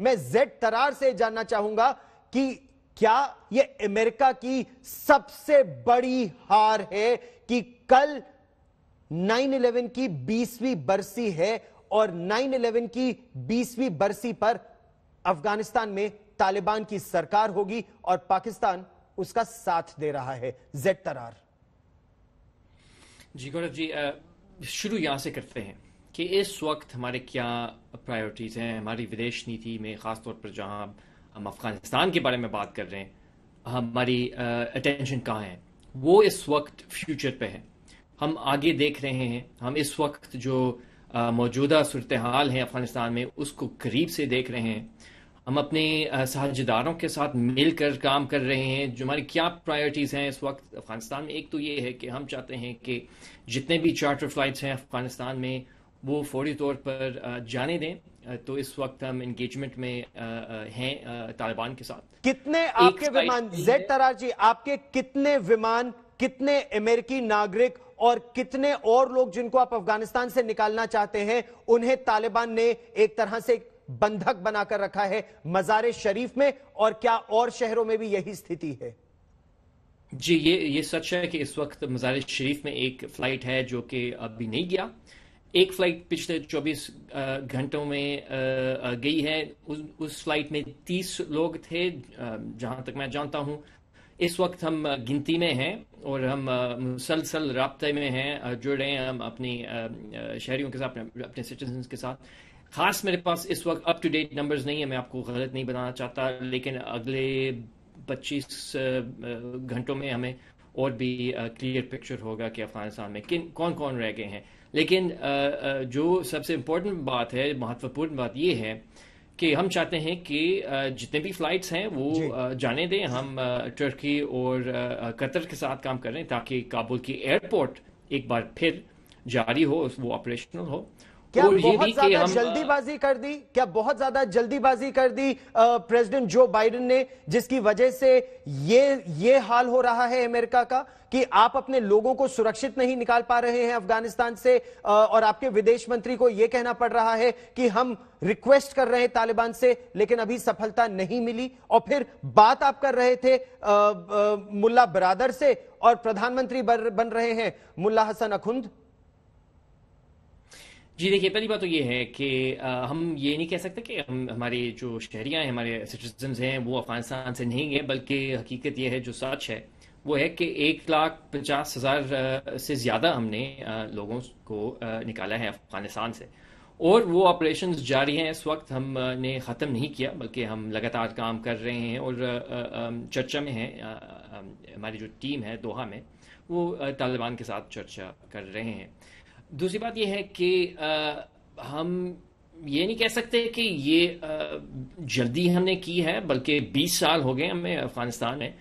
मैं जेड तरार से जानना चाहूंगा कि क्या यह अमेरिका की सबसे बड़ी हार है कि कल 9/11 की 20वीं बरसी है और 9/11 की 20वीं बरसी पर अफगानिस्तान में तालिबान की सरकार होगी और पाकिस्तान उसका साथ दे रहा है जेड तरार जी गौरव जी शुरू यहां से करते हैं कि इस वक्त हमारे क्या प्रायोरिटीज़ हैं हमारी विदेश नीति में ख़ास तौर पर जहाँ हम अफ़गानिस्तान के बारे में बात कर रहे हैं हमारी अटेंशन कहाँ है वो इस वक्त फ्यूचर पे है हम आगे देख रहे हैं हम इस वक्त जो मौजूदा सूरत हाल है अफ़गानिस्तान में उसको करीब से देख रहे हैं हम अपने साझेदारों के साथ मिलकर काम कर रहे हैं जो हमारी क्या प्रायोरिटीज़ हैं इस वक्त अफ़गानिस्तान में एक तो ये है कि हम चाहते हैं कि जितने भी चार्टर फ्लाइट्स हैं अफ़गानिस्तान में वो फौरी तौर पर जाने दें तो इस वक्त हम एंगेजमेंट में हैं तालिबान के साथ कितने आपके विमान जेड जी आपके कितने विमान कितने अमेरिकी नागरिक और कितने और लोग जिनको आप अफगानिस्तान से निकालना चाहते हैं उन्हें तालिबान ने एक तरह से बंधक बनाकर रखा है मजार शरीफ में और क्या और शहरों में भी यही स्थिति है जी ये ये सच है कि इस वक्त मजार शरीफ में एक फ्लाइट है जो कि अभी नहीं गया एक फ्लाइट पिछले 24 घंटों में गई है उस उस फ्लाइट में 30 लोग थे जहां तक मैं जानता हूं इस वक्त हम गिनती में हैं और हम मुसलसल रबते में हैं जुड़े हैं हम अपनी शहरियों के साथ अपने सिटीजन के साथ खास मेरे पास इस वक्त अप टू डेट नंबर्स नहीं है मैं आपको गलत नहीं बनाना चाहता लेकिन अगले 25 घंटों में हमें और भी क्लियर पिक्चर होगा कि अफगानिस्तान में किन कौन कौन रह गए हैं लेकिन जो सबसे इम्पोर्टेंट बात है महत्वपूर्ण बात ये है कि हम चाहते हैं कि जितने भी फ्लाइट्स हैं वो जाने दें हम टर्की और कतर के साथ काम कर रहे हैं ताकि काबुल की एयरपोर्ट एक बार फिर जारी हो वो ऑपरेशनल हो क्या बहुत ज्यादा जल्दीबाजी कर दी क्या बहुत ज्यादा जल्दीबाजी कर दी प्रेसिडेंट जो बाइडेन ने जिसकी वजह से ये ये हाल हो रहा है अमेरिका का कि आप अपने लोगों को सुरक्षित नहीं निकाल पा रहे हैं अफगानिस्तान से आ, और आपके विदेश मंत्री को यह कहना पड़ रहा है कि हम रिक्वेस्ट कर रहे हैं तालिबान से लेकिन अभी सफलता नहीं मिली और फिर बात आप कर रहे थे आ, आ, मुल्ला बरादर से और प्रधानमंत्री बन रहे हैं मुल्ला हसन अखुंद जी देखिए पहली बात तो ये है कि हम ये नहीं कह सकते कि हम हमारे जो शहरियाँ हैं हमारे सिटीजन हैं वो अफगानिस्तान से नहीं हैं बल्कि हकीकत ये है जो सच है वो है कि एक लाख पचास हज़ार से ज़्यादा हमने लोगों को निकाला है अफगानिस्तान से और वो ऑपरेशन जारी हैं इस वक्त हमने ख़त्म नहीं किया बल्कि हम लगातार काम कर रहे हैं और चर्चा में हैं हमारी जो टीम है दोहा में वो तालिबान के साथ चर्चा कर रहे हैं दूसरी बात यह है कि आ, हम ये नहीं कह सकते कि ये आ, जल्दी हमने की है बल्कि 20 साल हो गए हमें अफगानिस्तान में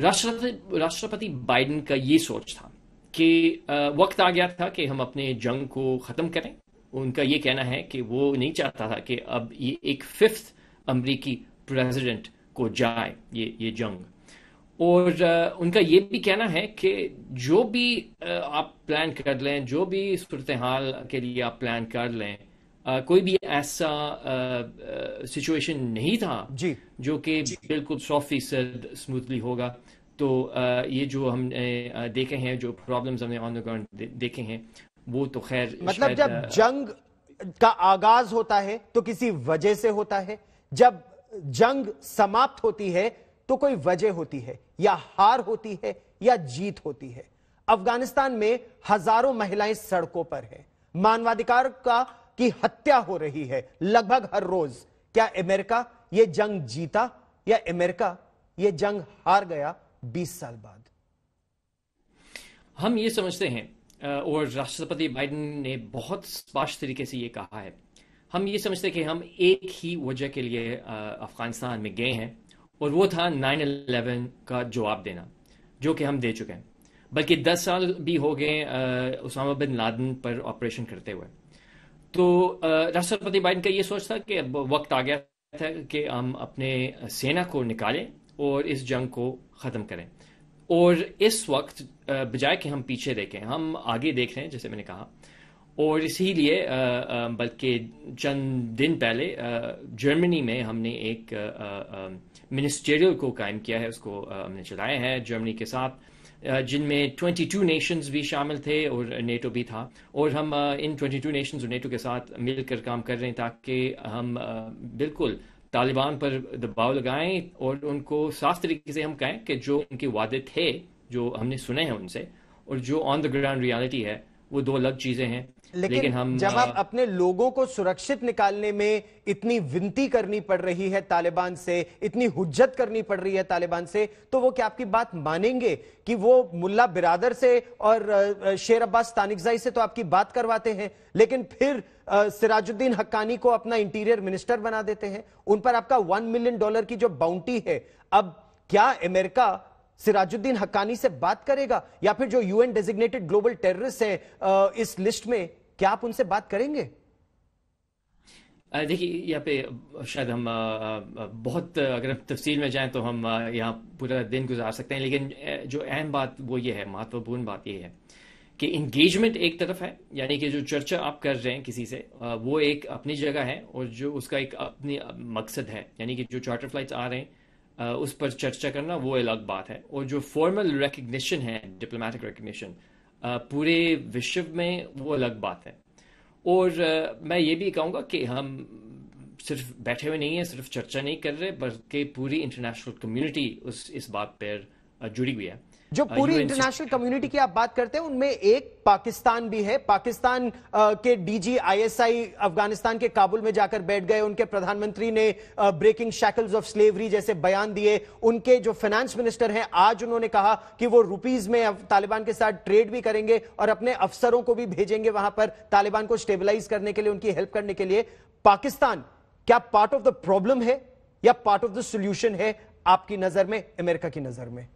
राष्ट्रपति राष्ट्रपति बाइडन का ये सोच था कि आ, वक्त आ गया था कि हम अपने जंग को ख़त्म करें उनका ये कहना है कि वो नहीं चाहता था कि अब ये एक फिफ्थ अमरीकी प्रेसिडेंट को जाए ये ये जंग और उनका ये भी कहना है कि जो भी आप प्लान कर लें जो भी सूरत हाल के लिए आप प्लान कर लें कोई भी ऐसा सिचुएशन नहीं था जी जो कि बिल्कुल सौ फीसद स्मूथली होगा तो ये जो हमने देखे हैं जो प्रॉब्लम्स हमने ऑन द ग्राउंड देखे हैं वो तो खैर मतलब जब जंग का आगाज होता है तो किसी वजह से होता है जब जंग समाप्त होती है तो कोई वजह होती है या हार होती है या जीत होती है अफगानिस्तान में हजारों महिलाएं सड़कों पर हैं मानवाधिकार का की हत्या हो रही है लगभग हर रोज क्या अमेरिका यह जंग जीता या अमेरिका यह जंग हार गया 20 साल बाद हम ये समझते हैं और राष्ट्रपति बाइडेन ने बहुत स्पष्ट तरीके से यह कहा है हम ये समझते कि हम एक ही वजह के लिए अफगानिस्तान में गए हैं और वो था नाइन अलेवन का जवाब देना जो कि हम दे चुके हैं बल्कि दस साल भी हो गए उसामा बिन लादन पर ऑपरेशन करते हुए तो राष्ट्रपति बाइडन का ये सोच था कि अब वक्त आ गया था कि हम अपने सेना को निकालें और इस जंग को ख़त्म करें और इस वक्त बजाय कि हम पीछे देखें हम आगे देख रहे हैं जैसे मैंने कहा और इसीलिए बल्कि चंद दिन पहले जर्मनी में हमने एक मिनिस्टेरियल को कायम किया है उसको हमने चलाया है जर्मनी के साथ जिनमें 22 नेशंस भी शामिल थे और नेटो भी था और हम इन 22 नेशंस और नेटो के साथ मिलकर काम कर रहे हैं ताकि हम बिल्कुल तालिबान पर दबाव लगाएं और उनको साफ तरीके से हम कहें कि जो उनके वादे थे जो हमने सुने हैं उनसे और जो ऑन द ग्राउंड रियलिटी है वो दो अलग चीजें हैं लेकिन, लेकिन हम जब आप अपने लोगों को सुरक्षित निकालने में इतनी विनती करनी पड़ रही है तालिबान से इतनी हुज्जत करनी पड़ रही है तालिबान से तो वो क्या आपकी बात मानेंगे कि वो मुल्ला बिरादर से और शेर अब्बास तानिकजाई से तो आपकी बात करवाते हैं लेकिन फिर सिराजुद्दीन हक्कानी को अपना इंटीरियर मिनिस्टर बना देते हैं उन पर आपका वन मिलियन डॉलर की जो बाउंटी है अब क्या अमेरिका सिराजुद्दीन हक्कानी से बात करेगा या फिर जो यूएन डेजिग्नेटेड ग्लोबल टेररिस्ट है इस लिस्ट में क्या आप उनसे बात करेंगे देखिए यहाँ पे शायद हम बहुत अगर हम तफसील में जाएं तो हम यहाँ पूरा दिन गुजार सकते हैं लेकिन जो अहम बात वो ये है महत्वपूर्ण बात ये है कि इंगेजमेंट एक तरफ है यानी कि जो चर्चा आप कर रहे हैं किसी से वो एक अपनी जगह है और जो उसका एक अपनी मकसद है यानी कि जो चार्टर फ्लाइट्स आ रहे हैं उस पर चर्चा करना वो अलग बात है और जो फॉर्मल रिकग्निशन है डिप्लोमेटिक रिकग्निशन पूरे विश्व में वो अलग बात है और मैं ये भी कहूँगा कि हम सिर्फ बैठे हुए नहीं हैं सिर्फ चर्चा नहीं कर रहे बल्कि पूरी इंटरनेशनल कम्युनिटी उस इस बात पर जुड़ी हुई है जो uh, पूरी इंटरनेशनल कम्युनिटी की आप बात करते हैं उनमें एक पाकिस्तान भी है पाकिस्तान uh, के डीजी आईएसआई अफगानिस्तान के काबुल में जाकर बैठ गए उनके प्रधानमंत्री ने ब्रेकिंग शैकल्स ऑफ स्लेवरी जैसे बयान दिए उनके जो फाइनेंस मिनिस्टर हैं आज उन्होंने कहा कि वो रुपीज में तालिबान के साथ ट्रेड भी करेंगे और अपने अफसरों को भी भेजेंगे वहां पर तालिबान को स्टेबिलाईज करने के लिए उनकी हेल्प करने के लिए पाकिस्तान क्या पार्ट ऑफ द प्रॉब्लम है या पार्ट ऑफ द सोल्यूशन है आपकी नजर में अमेरिका की नजर में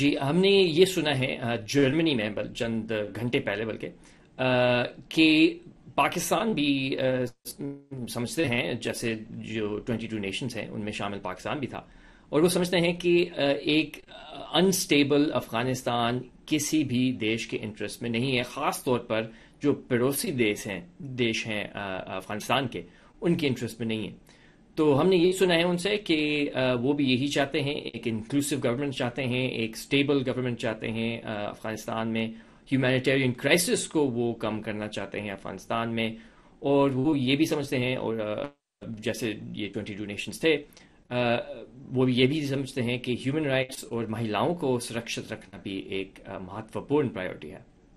जी हमने ये सुना है जर्मनी में बल चंद घंटे पहले बल्कि कि पाकिस्तान भी आ, समझते हैं जैसे जो ट्वेंटी टू नेशंस हैं उनमें शामिल पाकिस्तान भी था और वो समझते हैं कि एक अनस्टेबल अफगानिस्तान किसी भी देश के इंटरेस्ट में नहीं है ख़ास तौर पर जो पड़ोसी देश हैं देश हैं अफगानिस्तान के उनके इंटरेस्ट में नहीं है तो हमने यही सुना है उनसे कि वो भी यही चाहते हैं एक इंक्लूसिव गवर्नमेंट चाहते हैं एक स्टेबल गवर्नमेंट चाहते हैं अफगानिस्तान में ह्यूमैनिटेरियन क्राइसिस को वो कम करना चाहते हैं अफगानिस्तान में और वो ये भी समझते हैं और जैसे ये ट्वेंटी टू नेशंस थे वो ये भी समझते हैं कि ह्यूमन राइट्स और महिलाओं को सुरक्षित रखना भी एक महत्वपूर्ण प्रायोरिटी है